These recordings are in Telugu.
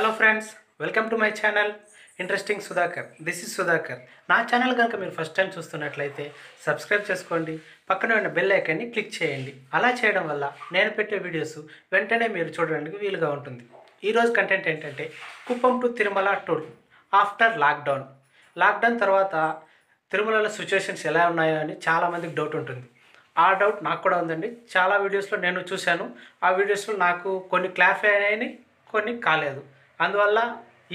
hello friends welcome to my channel interesting Sudhakar this is Sudhakar నా ఛానల్ కనుక మీరు ఫస్ట్ టైం చూస్తున్నట్లయితే సబ్స్క్రైబ్ చేసుకోండి పక్కన ఉన్న బెల్ ఐకాన్ని క్లిక్ చేయండి అలా చేయడం వల్ల నేను పెట్టే వీడియోస్ వెంటనే మీరు చూడడానికి వీలుగా ఉంటుంది ఈరోజు కంటెంట్ ఏంటంటే Kuppam to Tirumala tour after lockdown lockdown తర్వాత తిరుమలలో సిచ్యువేషన్స్ ఎలా ఉన్నాయో అని చాలామందికి డౌట్ ఉంటుంది ఆ డౌట్ నాకు కూడా ఉందండి చాలా వీడియోస్లో నేను చూశాను ఆ వీడియోస్లో నాకు కొన్ని క్లారిఫై అయినాయి కొన్ని కాలేదు అందువల్ల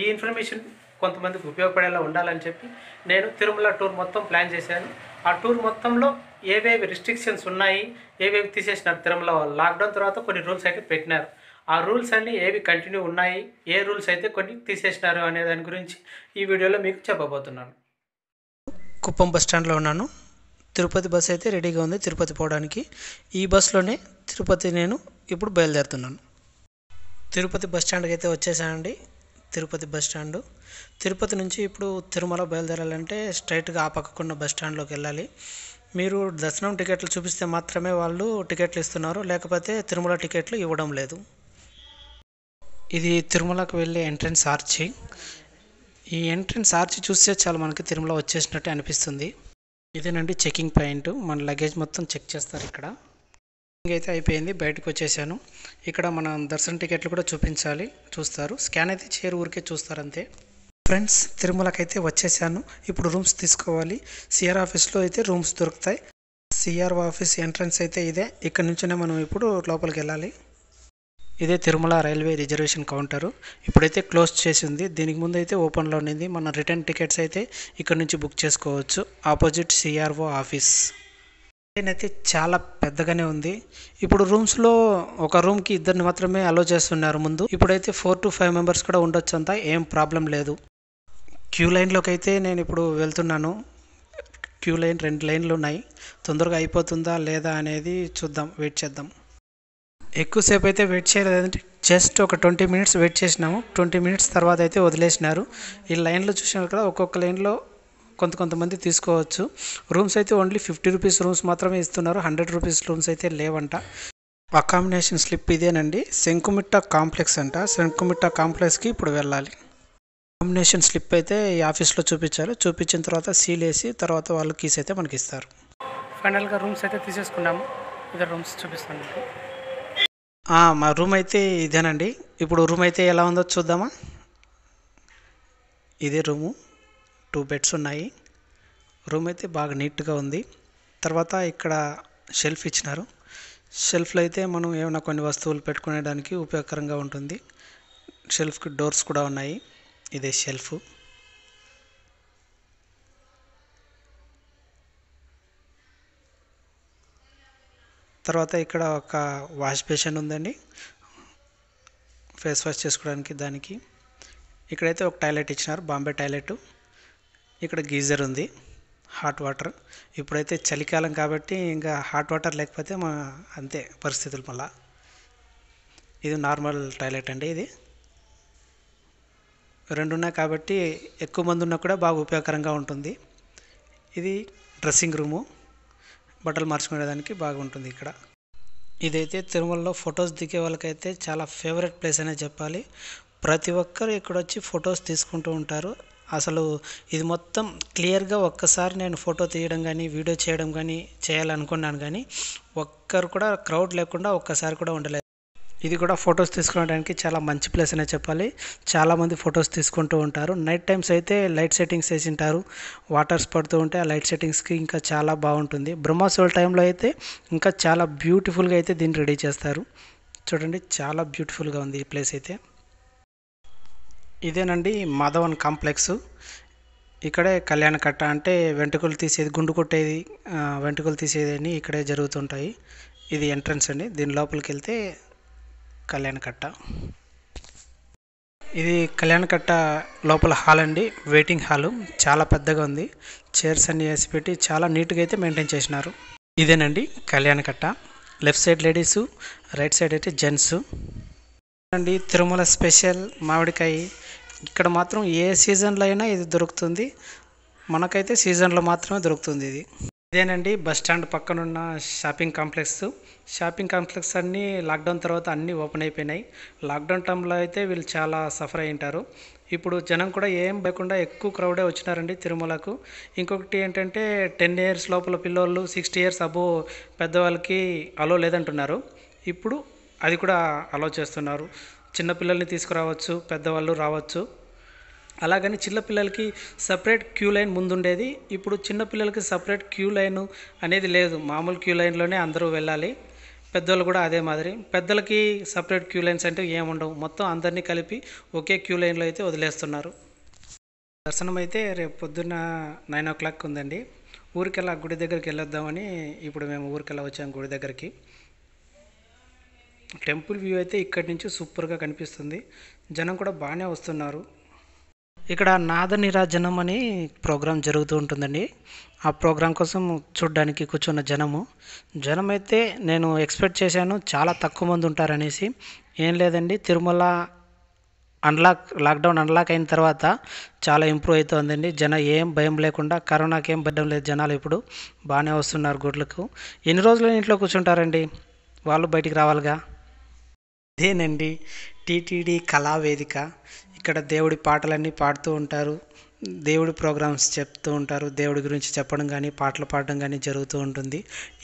ఈ ఇన్ఫర్మేషన్ కొంతమందికి ఉపయోగపడేలా ఉండాలని చెప్పి నేను తిరుమల టూర్ మొత్తం ప్లాన్ చేశాను ఆ టూర్ మొత్తంలో ఏవేవి రిస్ట్రిక్షన్స్ ఉన్నాయి ఏవేవి తీసేసినారు తిరుమల లాక్డౌన్ తర్వాత కొన్ని రూల్స్ అయితే పెట్టినారు ఆ రూల్స్ అన్నీ ఏవి కంటిన్యూ ఉన్నాయి ఏ రూల్స్ అయితే కొన్ని తీసేసినారు అనే దాని గురించి ఈ వీడియోలో మీకు చెప్పబోతున్నాను కుప్పం బస్ స్టాండ్లో ఉన్నాను తిరుపతి బస్ అయితే రెడీగా ఉంది తిరుపతి పోవడానికి ఈ బస్సులోనే తిరుపతి నేను ఇప్పుడు బయలుదేరుతున్నాను తిరుపతి బస్ స్టాండ్కి అయితే వచ్చేసానండి తిరుపతి బస్ స్టాండ్ తిరుపతి నుంచి ఇప్పుడు తిరుమల బయలుదేరాలంటే స్ట్రైట్గా ఆ పక్కకున్న బస్ స్టాండ్లోకి వెళ్ళాలి మీరు దర్శనం టికెట్లు చూపిస్తే మాత్రమే వాళ్ళు టికెట్లు ఇస్తున్నారు లేకపోతే తిరుమల టికెట్లు ఇవ్వడం లేదు ఇది తిరుమలకు వెళ్ళే ఎంట్రన్స్ ఆర్చి ఈ ఎంట్రన్స్ ఆర్చి చూస్తే చాలా మనకి తిరుమల వచ్చేసినట్టు అనిపిస్తుంది ఇదేనండి చెకింగ్ పాయింట్ మన లగేజ్ మొత్తం చెక్ చేస్తారు ఇక్కడ బుకింగ్ అయితే అయిపోయింది బయటకు వచ్చేసాను ఇక్కడ మన దర్శన టికెట్లు కూడా చూపించాలి చూస్తారు స్కాన్ అయితే చేరు ఊరికే చూస్తారు అంతే ఫ్రెండ్స్ తిరుమలకైతే వచ్చేసాను ఇప్పుడు రూమ్స్ తీసుకోవాలి సిఆర్ ఆఫీస్లో అయితే రూమ్స్ దొరుకుతాయి సిఆర్ ఆఫీస్ ఎంట్రన్స్ అయితే ఇదే ఇక్కడ నుంచే మనం ఇప్పుడు లోపలికి వెళ్ళాలి ఇదే తిరుమల రైల్వే రిజర్వేషన్ కౌంటరు ఇప్పుడైతే క్లోజ్ చేసింది దీనికి ముందు అయితే ఓపెన్లో ఉండింది మన రిటర్న్ టికెట్స్ అయితే ఇక్కడ నుంచి బుక్ చేసుకోవచ్చు ఆపోజిట్ సిఆర్ఓ ఆఫీస్ ట్రైన్ అయితే చాలా పెద్దగానే ఉంది ఇప్పుడు రూమ్స్లో ఒక రూమ్కి ఇద్దరిని మాత్రమే అలో చేస్తున్నారు ముందు ఇప్పుడైతే ఫోర్ టు ఫైవ్ మెంబర్స్ కూడా ఉండొచ్చు అంతా ఏం ప్రాబ్లం లేదు క్యూ లైన్లోకి అయితే నేను ఇప్పుడు వెళ్తున్నాను క్యూ లైన్ రెండు లైన్లు ఉన్నాయి తొందరగా అయిపోతుందా లేదా అనేది చూద్దాం వెయిట్ చేద్దాం ఎక్కువసేపు అయితే వెయిట్ చేయలేదంటే జస్ట్ ఒక ట్వంటీ మినిట్స్ వెయిట్ చేసినాము ట్వంటీ మినిట్స్ తర్వాత అయితే వదిలేసినారు ఈ లైన్లో చూసినారు కదా ఒక్కొక్క లైన్లో కొంత కొంతమంది తీసుకోవచ్చు రూమ్స్ అయితే ఓన్లీ ఫిఫ్టీ రూపీస్ రూమ్స్ మాత్రమే ఇస్తున్నారు హండ్రెడ్ రూపీస్ రూమ్స్ అయితే లేవంట అకామిడేషన్ స్లిప్ ఇదేనండి శంకుమిట్ట కాంప్లెక్స్ అంట శంకుమిట్ట కాంప్లెక్స్కి ఇప్పుడు వెళ్ళాలి అకామిడేషన్ స్లిప్ అయితే ఈ ఆఫీస్లో చూపించారు చూపించిన తర్వాత సీల్ వేసి తర్వాత వాళ్ళు కీస్ అయితే మనకి ఇస్తారు ఫైనల్గా రూమ్స్ అయితే తీసేసుకున్నాము ఇద్దరు రూమ్స్ చూపిస్తాను మా రూమ్ అయితే ఇదేనండి ఇప్పుడు రూమ్ అయితే ఎలా ఉందో చూద్దామా ఇదే రూము టూ బెడ్స్ ఉన్నాయి రూమ్ అయితే బాగా నీట్గా ఉంది తర్వాత ఇక్కడ షెల్ఫ్ ఇచ్చినారు షెల్ఫ్లో అయితే మనం ఏమైనా కొన్ని వస్తువులు పెట్టుకునేదానికి ఉపయోగకరంగా ఉంటుంది షెల్ఫ్కి డోర్స్ కూడా ఉన్నాయి ఇదే షెల్ఫ్ తర్వాత ఇక్కడ ఒక వాష్ బేషన్ ఉందండి ఫేస్ వాష్ చేసుకోవడానికి దానికి ఇక్కడైతే ఒక టాయిలెట్ ఇచ్చినారు బాంబే టాయిలెట్ ఇక్కడ గీజర్ ఉంది హాట్ వాటర్ ఇప్పుడైతే చలికాలం కాబట్టి ఇంకా హాట్ వాటర్ లేకపోతే మా అంతే పరిస్థితులు మళ్ళా ఇది నార్మల్ టాయిలెట్ అండి ఇది రెండు ఉన్నాయి కాబట్టి ఎక్కువ మంది ఉన్నా కూడా బాగా ఉపయోగకరంగా ఉంటుంది ఇది డ్రెస్సింగ్ రూము బట్టలు మార్చుకునేదానికి బాగుంటుంది ఇక్కడ ఇదైతే తిరుమలలో ఫొటోస్ దిగే వాళ్ళకైతే చాలా ఫేవరెట్ ప్లేస్ అనే చెప్పాలి ప్రతి ఒక్కరు ఇక్కడ వచ్చి ఫొటోస్ తీసుకుంటూ ఉంటారు అసలు ఇది మొత్తం క్లియర్గా ఒక్కసారి నేను ఫోటో తీయడం కానీ వీడియో చేయడం కానీ చేయాలనుకున్నాను కానీ ఒక్కరు కూడా క్రౌడ్ లేకుండా ఒక్కసారి కూడా ఉండలేదు ఇది కూడా ఫొటోస్ తీసుకోవడానికి చాలా మంచి ప్లేస్ అనే చెప్పాలి చాలామంది ఫొటోస్ తీసుకుంటూ ఉంటారు నైట్ టైమ్స్ అయితే లైట్ సెట్టింగ్స్ వేసి ఉంటారు వాటర్స్ పడుతూ ఉంటే ఆ లైట్ సెట్టింగ్స్కి ఇంకా చాలా బాగుంటుంది బ్రహ్మోత్సవాల టైంలో అయితే ఇంకా చాలా బ్యూటిఫుల్గా అయితే దీన్ని రెడీ చేస్తారు చూడండి చాలా బ్యూటిఫుల్గా ఉంది ఈ ప్లేస్ అయితే ఇదేనండి మాధవన్ కాంప్లెక్స్ ఇక్కడే కళ్యాణ కట్ట అంటే వెంట్రుకలు తీసేది గుండు కొట్టేది వెంట్రుకలు తీసేది అని ఇక్కడే జరుగుతుంటాయి ఇది ఎంట్రన్స్ అండి దీని లోపలికి వెళ్తే కళ్యాణ కట్ట ఇది కళ్యాణ కట్ట లోపల హాల్ అండి వెయిటింగ్ హాలు చాలా పెద్దగా ఉంది చైర్స్ అన్ని వేసి పెట్టి చాలా నీట్గా అయితే మెయింటైన్ చేసినారు ఇదేనండి Kalyana Katta left side ladies right side అయితే జెంట్స్ అండి తిరుమల స్పెషల్ మామిడికాయ ఇక్కడ మాత్రం ఏ సీజన్లో అయినా ఇది దొరుకుతుంది మనకైతే సీజన్లో మాత్రమే దొరుకుతుంది ఇది ఇదేనండి బస్ స్టాండ్ పక్కనున్న షాపింగ్ కాంప్లెక్స్ షాపింగ్ కాంప్లెక్స్ అన్నీ లాక్డౌన్ తర్వాత అన్నీ ఓపెన్ అయిపోయినాయి లాక్డౌన్ టైంలో అయితే వీళ్ళు చాలా సఫర్ ఉంటారు ఇప్పుడు జనం కూడా ఏం లేకుండా ఎక్కువ క్రౌడే వచ్చినారండి తిరుమలకు ఇంకొకటి ఏంటంటే టెన్ ఇయర్స్ లోపల పిల్లోళ్ళు సిక్స్టీ ఇయర్స్ అబో పెద్దవాళ్ళకి అలో లేదంటున్నారు ఇప్పుడు అది కూడా అలో చేస్తున్నారు చిన్నపిల్లల్ని తీసుకురావచ్చు పెద్దవాళ్ళు రావచ్చు అలాగని చిన్నపిల్లలకి సపరేట్ క్యూ లైన్ ముందుండేది ఇప్పుడు చిన్నపిల్లలకి సపరేట్ క్యూ లైన్ అనేది లేదు మామూలు క్యూ లైన్లోనే అందరూ వెళ్ళాలి పెద్దవాళ్ళు కూడా అదే మాదిరి పెద్దలకి సపరేట్ క్యూ లైన్స్ అంటే ఏముండవు మొత్తం అందరినీ కలిపి ఒకే క్యూ లైన్లో అయితే వదిలేస్తున్నారు దర్శనం అయితే రేపు పొద్దున్న నైన్ ఓ క్లాక్ ఉందండి ఊరికెళ్ళా గుడి దగ్గరికి వెళ్ళొద్దామని ఇప్పుడు మేము ఊరికెళ్ళా వచ్చాము గుడి దగ్గరికి టెంపుల్ వ్యూ అయితే ఇక్కడి నుంచి సూపర్గా కనిపిస్తుంది జనం కూడా బాగానే వస్తున్నారు ఇక్కడ నాద నిరాజనం అని ప్రోగ్రాం జరుగుతూ ఉంటుందండి ఆ ప్రోగ్రాం కోసం చూడడానికి కూర్చున్న జనము జనం అయితే నేను ఎక్స్పెక్ట్ చేశాను చాలా తక్కువ మంది ఉంటారనేసి ఏం లేదండి తిరుమల అన్లాక్ లాక్డౌన్ అన్లాక్ అయిన తర్వాత చాలా ఇంప్రూవ్ అవుతుందండి జనం ఏం భయం లేకుండా కరోనాకి ఏం భయం లేదు జనాలు ఇప్పుడు బాగానే వస్తున్నారు గుడ్లకు ఎన్ని రోజులు ఇంట్లో కూర్చుంటారండి వాళ్ళు బయటికి రావాలిగా ఇదేనండి టీటీడీ కళావేదిక ఇక్కడ దేవుడి పాటలన్నీ పాడుతూ ఉంటారు దేవుడి ప్రోగ్రామ్స్ చెప్తూ ఉంటారు దేవుడి గురించి చెప్పడం కానీ పాటలు పాడడం కానీ జరుగుతూ ఉంటుంది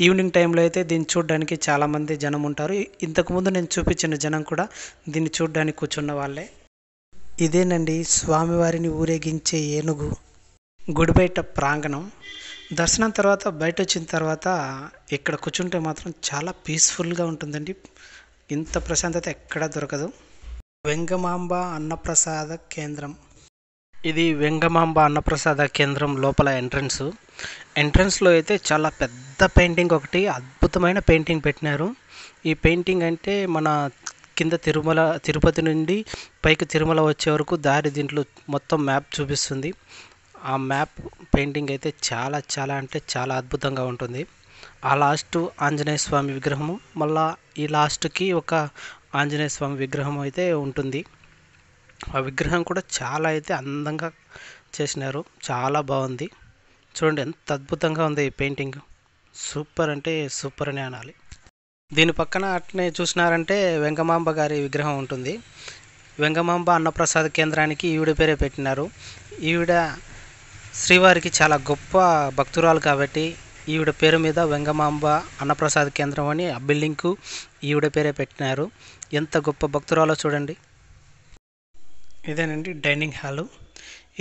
ఈవినింగ్ టైంలో అయితే దీన్ని చూడడానికి చాలామంది జనం ఉంటారు ఇంతకుముందు నేను చూపించిన జనం కూడా దీన్ని చూడడానికి కూర్చున్న వాళ్ళే ఇదేనండి స్వామివారిని ఊరేగించే ఏనుగు గుడి బయట ప్రాంగణం దర్శనం తర్వాత బయట వచ్చిన తర్వాత ఇక్కడ కూర్చుంటే మాత్రం చాలా పీస్ఫుల్గా ఉంటుందండి ఇంత ప్రశాంతత ఎక్కడా దొరకదు వెంగమాంబ అన్నప్రసాద కేంద్రం ఇది వెంగమాంబ అన్నప్రసాద కేంద్రం లోపల ఎంట్రన్స్ ఎంట్రన్స్లో అయితే చాలా పెద్ద పెయింటింగ్ ఒకటి అద్భుతమైన పెయింటింగ్ పెట్టినారు ఈ పెయింటింగ్ అంటే మన కింద తిరుమల తిరుపతి నుండి పైకి తిరుమల వచ్చే వరకు దారి దీంట్లో మొత్తం మ్యాప్ చూపిస్తుంది ఆ మ్యాప్ పెయింటింగ్ అయితే చాలా చాలా అంటే చాలా అద్భుతంగా ఉంటుంది ఆ లాస్ట్ ఆంజనేయ స్వామి విగ్రహము మళ్ళా ఈ లాస్ట్కి ఒక ఆంజనేయ స్వామి విగ్రహం అయితే ఉంటుంది ఆ విగ్రహం కూడా చాలా అయితే అందంగా చేసినారు చాలా బాగుంది చూడండి ఎంత అద్భుతంగా ఉంది ఈ పెయింటింగ్ సూపర్ అంటే సూపర్ అని అనాలి దీని పక్కన అట్నే చూసినారంటే వెంగమాంబ గారి విగ్రహం ఉంటుంది వెంగమాంబ అన్నప్రసాద కేంద్రానికి ఈవిడ పేరే పెట్టినారు ఈవిడ శ్రీవారికి చాలా గొప్ప భక్తురాలు కాబట్టి ఈవిడ పేరు మీద వెంగమాంబ అన్నప్రసాద్ కేంద్రం అని ఆ బిల్డింగ్కు ఈవిడ పేరే పెట్టినారు ఎంత గొప్ప భక్తురాలో చూడండి ఇదేనండి డైనింగ్ హాలు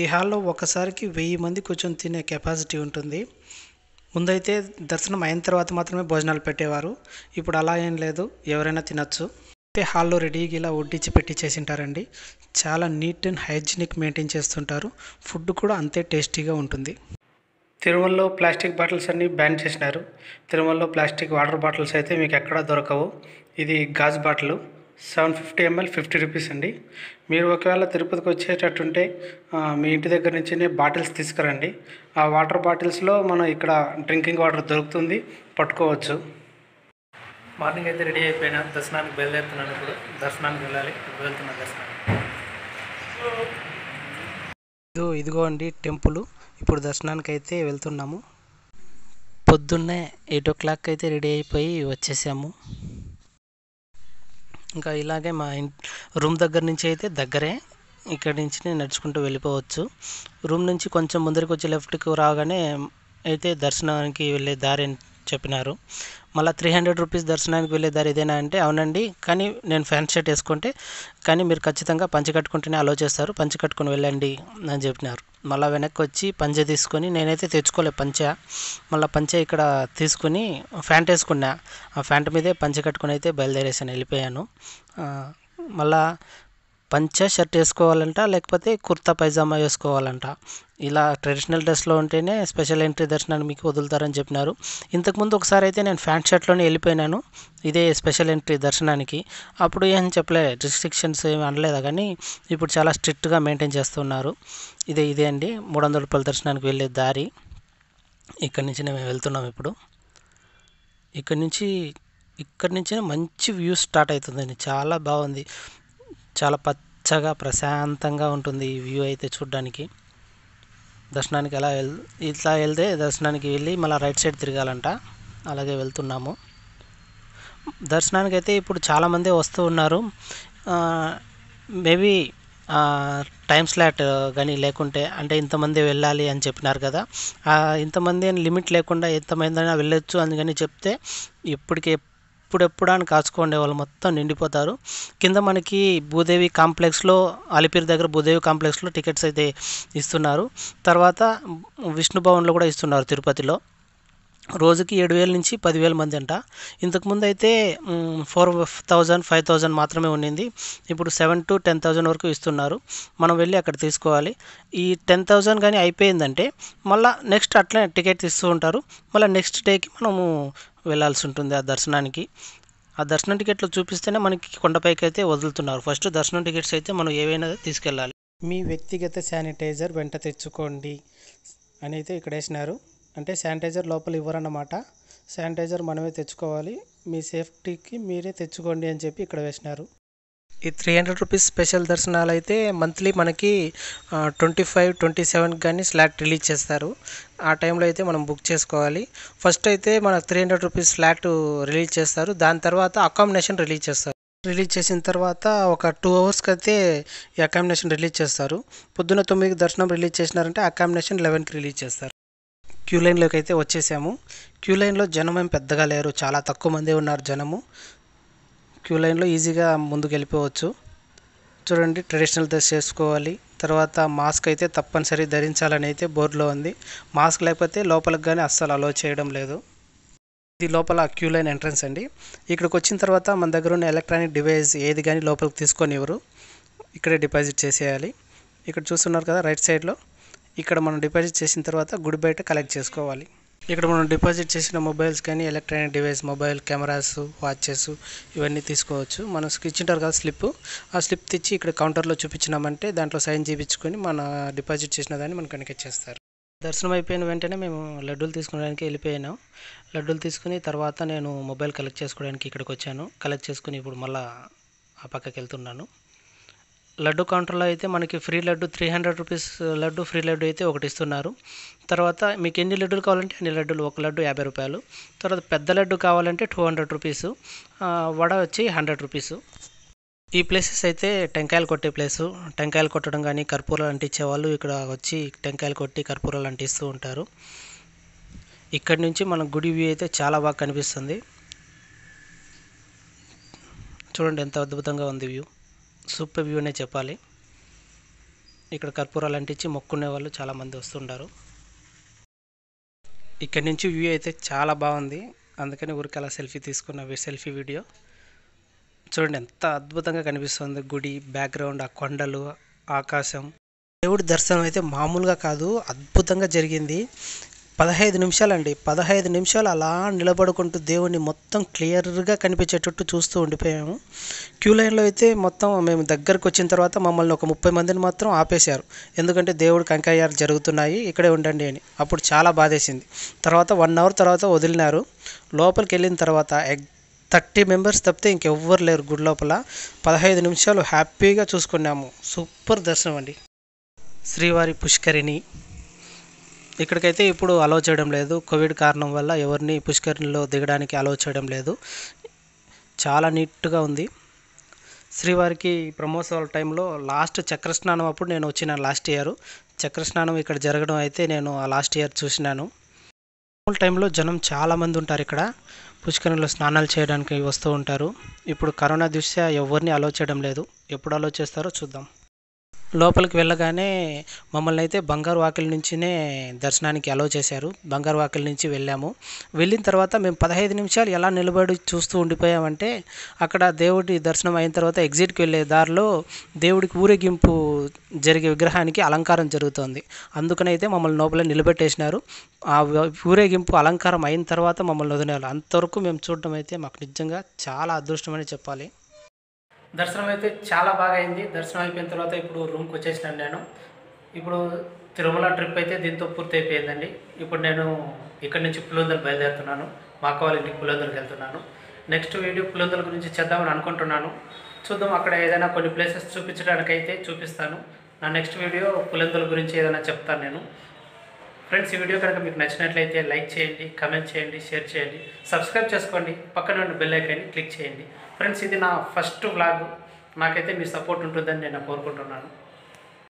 ఈ హాల్లో ఒకసారికి వెయ్యి మంది కూర్చొని తినే కెపాసిటీ ఉంటుంది ముందైతే దర్శనం అయిన తర్వాత మాత్రమే భోజనాలు పెట్టేవారు ఇప్పుడు అలా ఏం లేదు ఎవరైనా తినచ్చు అయితే హాల్లో రెడీగా ఇలా వడ్డించి చేసింటారండి చాలా నీట్ అండ్ హైజీనిక్ మెయింటైన్ చేస్తుంటారు ఫుడ్ కూడా అంతే టేస్టీగా ఉంటుంది తిరుమలలో ప్లాస్టిక్ బాటిల్స్ అన్ని బ్యాన్ చేసినారు తిరుమలలో ప్లాస్టిక్ వాటర్ బాటిల్స్ అయితే మీకు ఎక్కడా దొరకవు ఇది గాజు bottle seven fifty ML fifty rupees అండి మీరు ఒకవేళ తిరుపతికి వచ్చేటట్టుంటే మీ ఇంటి దగ్గర నుంచి బాటిల్స్ తీసుకురండి ఆ వాటర్ బాటిల్స్లో మనం ఇక్కడ డ్రింకింగ్ వాటర్ దొరుకుతుంది పట్టుకోవచ్చు మార్నింగ్ అయితే రెడీ అయిపోయినా దర్శనానికి బయలుదేరుతున్నాను ఇప్పుడు దర్శనానికి వెళ్ళాలి వెళ్తున్నా దర్శనానికి ఇదిగో ఇదిగో అండి టెంపుల్ ఇప్పుడు దర్శనానికి అయితే వెళ్తున్నాము పొద్దున్నే ఎయిట్ ఓ క్లాక్ అయితే రెడీ అయిపోయి వచ్చేసాము ఇంకా ఇలాగే మా రూమ్ దగ్గర నుంచి అయితే దగ్గరే ఇక్కడి నుంచి నడుచుకుంటూ వెళ్ళిపోవచ్చు రూమ్ నుంచి కొంచెం ముందరికి వచ్చి లెఫ్ట్కి రాగానే అయితే దర్శనానికి వెళ్ళే దారి చెప్పినారు మళ్ళీ త్రీ హండ్రెడ్ రూపీస్ దర్శనానికి వెళ్ళే దారి ఇదేనా అంటే అవునండి కానీ నేను ఫ్యాంట్ షర్ట్ వేసుకుంటే కానీ మీరు ఖచ్చితంగా పంచి కట్టుకుంటేనే అలో చేస్తారు పంచి కట్టుకుని వెళ్ళండి అని చెప్పినారు మళ్ళీ వెనక్కి వచ్చి పంచె తీసుకొని నేనైతే తెచ్చుకోలే పంచ మళ్ళీ పంచె ఇక్కడ తీసుకుని ఫ్యాంట్ వేసుకున్నా ఆ ఫ్యాంట్ మీదే పంచె కట్టుకుని అయితే బయలుదేరేసాను వెళ్ళిపోయాను మళ్ళా పంచ షర్ట్ వేసుకోవాలంట లేకపోతే కుర్తా పైజామా వేసుకోవాలంట ఇలా ట్రెడిషనల్ డ్రెస్లో ఉంటేనే స్పెషల్ ఎంట్రీ దర్శనాన్ని మీకు వదులుతారని చెప్పినారు ఇంతకుముందు ఒకసారి అయితే నేను ఫ్యాంట్ షర్ట్లోనే వెళ్ళిపోయినాను ఇదే స్పెషల్ ఎంట్రీ దర్శనానికి అప్పుడు ఏం చెప్పలే రిస్ట్రిక్షన్స్ ఏమి అనలేదు కానీ ఇప్పుడు చాలా స్ట్రిక్ట్గా మెయింటైన్ చేస్తున్నారు ఇదే ఇదే అండి మూడు వందల రూపాయల దర్శనానికి వెళ్ళే దారి ఇక్కడి నుంచి మేము వెళ్తున్నాం ఇప్పుడు ఇక్కడి నుంచి ఇక్కడి నుంచే మంచి వ్యూస్ స్టార్ట్ అవుతుందండి చాలా బాగుంది చాలా పచ్చగా ప్రశాంతంగా ఉంటుంది ఈ వ్యూ అయితే చూడ్డానికి దర్శనానికి ఎలా వెళ్ ఇట్లా వెళ్తే దర్శనానికి వెళ్ళి మళ్ళీ రైట్ సైడ్ తిరగాలంట అలాగే వెళ్తున్నాము దర్శనానికి అయితే ఇప్పుడు చాలామంది వస్తూ ఉన్నారు మేబీ టైం స్లాట్ కానీ లేకుంటే అంటే ఇంతమంది వెళ్ళాలి అని చెప్పినారు కదా ఇంతమంది అని లిమిట్ లేకుండా ఎంతమంది వెళ్ళొచ్చు అని కానీ చెప్తే ఇప్పటికే ఎప్పుడెప్పుడు అని కాచుకోండి వాళ్ళు మొత్తం నిండిపోతారు కింద మనకి భూదేవి కాంప్లెక్స్లో అలిపిరి దగ్గర భూదేవి కాంప్లెక్స్లో టికెట్స్ అయితే ఇస్తున్నారు తర్వాత విష్ణు భవన్లో కూడా ఇస్తున్నారు తిరుపతిలో రోజుకి ఏడు వేల నుంచి పదివేల మంది అంట ఇంతకుముందు అయితే ఫోర్ థౌజండ్ ఫైవ్ థౌజండ్ మాత్రమే ఉండింది ఇప్పుడు సెవెన్ టు టెన్ థౌజండ్ వరకు ఇస్తున్నారు మనం వెళ్ళి అక్కడ తీసుకోవాలి ఈ టెన్ థౌజండ్ కానీ అయిపోయిందంటే మళ్ళీ నెక్స్ట్ అట్లనే టికెట్ ఇస్తూ ఉంటారు మళ్ళీ నెక్స్ట్ డేకి మనము వెళ్ళాల్సి ఉంటుంది ఆ దర్శనానికి ఆ దర్శనం టికెట్లు చూపిస్తేనే మనకి కొండపైకి అయితే వదులుతున్నారు ఫస్ట్ దర్శనం టికెట్స్ అయితే మనం ఏవైనా తీసుకెళ్ళాలి మీ వ్యక్తిగత శానిటైజర్ వెంట తెచ్చుకోండి అని అయితే ఇక్కడ వేసినారు అంటే శానిటైజర్ లోపల ఇవ్వరన్నమాట శానిటైజర్ మనమే తెచ్చుకోవాలి మీ సేఫ్టీకి మీరే తెచ్చుకోండి అని చెప్పి ఇక్కడ వేసినారు ఈ త్రీ హండ్రెడ్ రూపీస్ స్పెషల్ దర్శనాలు అయితే మంత్లీ మనకి ట్వంటీ ఫైవ్ ట్వంటీ సెవెన్ కానీ స్లాట్ రిలీజ్ చేస్తారు ఆ టైంలో అయితే మనం బుక్ చేసుకోవాలి ఫస్ట్ అయితే మన three hundred rupees slot release చేస్తారు దాని తర్వాత అకామిడేషన్ రిలీజ్ చేస్తారు రిలీజ్ చేసిన తర్వాత ఒక టూ అవర్స్కి అయితే ఈ అకామిడేషన్ రిలీజ్ చేస్తారు పొద్దున్న తొమ్మిదికి దర్శనం రిలీజ్ చేసినారంటే అకామిడేషన్ లెవెన్కి రిలీజ్ చేస్తారు క్యూ లైన్లోకి అయితే వచ్చేసాము క్యూ లైన్లో జనం ఏం పెద్దగా లేరు చాలా తక్కువ మంది ఉన్నారు జనము క్యూ లైన్లో ఈజీగా ముందుకు వెళ్ళిపోవచ్చు చూడండి ట్రెడిషనల్ డ్రెస్ చేసుకోవాలి తర్వాత మాస్క్ అయితే తప్పనిసరి ధరించాలని అయితే బోర్డులో ఉంది మాస్క్ లేకపోతే లోపలికి కానీ అస్సలు అలో చేయడం లేదు ఇది లోపల క్యూ లైన్ ఎంట్రన్స్ అండి ఇక్కడికి వచ్చిన తర్వాత మన దగ్గర ఉన్న ఎలక్ట్రానిక్ డివైస్ ఏది కానీ లోపలికి తీసుకొని ఇవ్వరు ఇక్కడే డిపాజిట్ చేసేయాలి ఇక్కడ చూస్తున్నారు కదా రైట్ సైడ్లో ఇక్కడ మనం డిపాజిట్ చేసిన తర్వాత గుడి బయట కలెక్ట్ చేసుకోవాలి ఇక్కడ మనం డిపాజిట్ చేసిన మొబైల్స్ కానీ electronic device mobile cameras watches ఇవన్నీ తీసుకోవచ్చు మనం ఇచ్చింటారు కదా స్లిప్ ఆ స్లిప్ తెచ్చి ఇక్కడ కౌంటర్లో చూపించినామంటే దాంట్లో సైన్ చేయించుకొని మన డిపాజిట్ చేసిన దాన్ని మనకు చేస్తారు దర్శనం అయిపోయిన వెంటనే మేము లడ్డూలు తీసుకోవడానికి వెళ్ళిపోయాను లడ్డూలు తీసుకుని తర్వాత నేను మొబైల్ కలెక్ట్ చేసుకోవడానికి ఇక్కడికి వచ్చాను కలెక్ట్ చేసుకుని ఇప్పుడు మళ్ళీ ఆ పక్కకి వెళ్తున్నాను లడ్డు కౌంటర్లో అయితే మనకి free laddu three hundred rupees laddu free laddu అయితే ఒకటి ఇస్తున్నారు తర్వాత మీకు ఎన్ని లడ్డూలు కావాలంటే అన్ని లడ్డూలు ఒక లడ్డు యాభై రూపాయలు తర్వాత పెద్ద లడ్డు కావాలంటే టూ హండ్రెడ్ రూపీస్ వడ వచ్చి హండ్రెడ్ రూపీస్ ఈ ప్లేసెస్ అయితే టెంకాయలు కొట్టే ప్లేసు టెంకాయలు కొట్టడం కానీ కర్పూరాలు అంటించే వాళ్ళు ఇక్కడ వచ్చి టెంకాయలు కొట్టి కర్పూరాలు అంటిస్తూ ఉంటారు ఇక్కడి నుంచి మనకు గుడి వ్యూ అయితే చాలా బాగా కనిపిస్తుంది చూడండి ఎంత అద్భుతంగా ఉంది వ్యూ సూపర్ వ్యూ అనే చెప్పాలి ఇక్కడ కర్పూరాలు అంటించి మొక్కునే వాళ్ళు చాలామంది వస్తుంటారు ఇక్కడ నుంచి వ్యూ అయితే చాలా బాగుంది అందుకని ఊరికి అలా సెల్ఫీ తీసుకున్న సెల్ఫీ వీడియో చూడండి ఎంత అద్భుతంగా కనిపిస్తుంది గుడి బ్యాక్గ్రౌండ్ ఆ కొండలు ఆకాశం దేవుడి దర్శనం అయితే మామూలుగా కాదు అద్భుతంగా జరిగింది పదహైదు నిమిషాలండి పదహైదు నిమిషాలు అలా నిలబడుకుంటూ దేవుణ్ణి మొత్తం క్లియర్గా కనిపించేటట్టు చూస్తూ ఉండిపోయాము క్యూ లైన్లో అయితే మొత్తం మేము దగ్గరకు వచ్చిన తర్వాత మమ్మల్ని ఒక ముప్పై మందిని మాత్రం ఆపేశారు ఎందుకంటే దేవుడు కంకయ్యాలు జరుగుతున్నాయి ఇక్కడే ఉండండి అని అప్పుడు చాలా బాధేసింది తర్వాత వన్ అవర్ తర్వాత వదిలినారు లోపలికి వెళ్ళిన తర్వాత ఎగ్ థర్టీ మెంబర్స్ తప్పితే ఇంకెవ్వరు లేరు గుడి లోపల పదహైదు నిమిషాలు హ్యాపీగా చూసుకున్నాము సూపర్ దర్శనం అండి శ్రీవారి పుష్కరిణి ఇక్కడికైతే ఇప్పుడు అలో చేయడం లేదు కోవిడ్ కారణం వల్ల ఎవరిని పుష్కరిణిలో దిగడానికి అలో చేయడం లేదు చాలా నీట్గా ఉంది శ్రీవారికి బ్రహ్మోత్సవాల టైంలో లాస్ట్ చక్రస్నానం అప్పుడు నేను వచ్చిన లాస్ట్ ఇయర్ చక్రస్నానం ఇక్కడ జరగడం అయితే నేను ఆ లాస్ట్ ఇయర్ చూసినాను మామూలు టైంలో జనం చాలామంది ఉంటారు ఇక్కడ పుష్కరణలో స్నానాలు చేయడానికి వస్తూ ఉంటారు ఇప్పుడు కరోనా దృష్ట్యా ఎవరిని అలో చేయడం లేదు ఎప్పుడు అలో చేస్తారో చూద్దాం లోపలికి వెళ్ళగానే మమ్మల్ని అయితే బంగారు వాకిలి నుంచినే దర్శనానికి అలో చేశారు బంగారు వాకిలి నుంచి వెళ్ళాము వెళ్ళిన తర్వాత మేము పదహైదు నిమిషాలు ఎలా నిలబడి చూస్తూ ఉండిపోయామంటే అక్కడ దేవుడి దర్శనం అయిన తర్వాత ఎగ్జిట్కి వెళ్ళే దారిలో దేవుడికి ఊరేగింపు జరిగే విగ్రహానికి అలంకారం జరుగుతోంది అందుకనైతే మమ్మల్ని లోపల నిలబెట్టేసినారు ఆ ఊరేగింపు అలంకారం అయిన తర్వాత మమ్మల్ని వదిలేయాలి అంతవరకు మేము చూడడం అయితే మాకు నిజంగా చాలా అదృష్టమని చెప్పాలి దర్శనం అయితే చాలా బాగా అయింది దర్శనం అయిపోయిన తర్వాత ఇప్పుడు రూమ్కి వచ్చేసినాను నేను ఇప్పుడు తిరుమల ట్రిప్ అయితే దీంతో పూర్తి అయిపోయిందండి ఇప్పుడు నేను ఇక్కడ నుంచి పులివెందులు బయలుదేరుతున్నాను మా అక్క వాళ్ళ ఇంటికి పులివెందులకు వెళ్తున్నాను నెక్స్ట్ వీడియో పులివెందుల గురించి చేద్దామని అనుకుంటున్నాను చూద్దాం అక్కడ ఏదైనా కొన్ని ప్లేసెస్ చూపించడానికైతే చూపిస్తాను నా నెక్స్ట్ వీడియో పులివెందుల గురించి ఏదైనా చెప్తాను నేను ఫ్రెండ్స్ ఈ వీడియో కనుక మీకు నచ్చినట్లయితే లైక్ చేయండి కమెంట్ చేయండి షేర్ చేయండి సబ్స్క్రైబ్ చేసుకోండి పక్కన ఉన్న బెల్ ఐకాన్ని క్లిక్ చేయండి ఫ్రెండ్స్ ఇది నా ఫస్ట్ బ్లాగ్ నాకైతే మీ సపోర్ట్ ఉంటుందని నేను కోరుకుంటున్నాను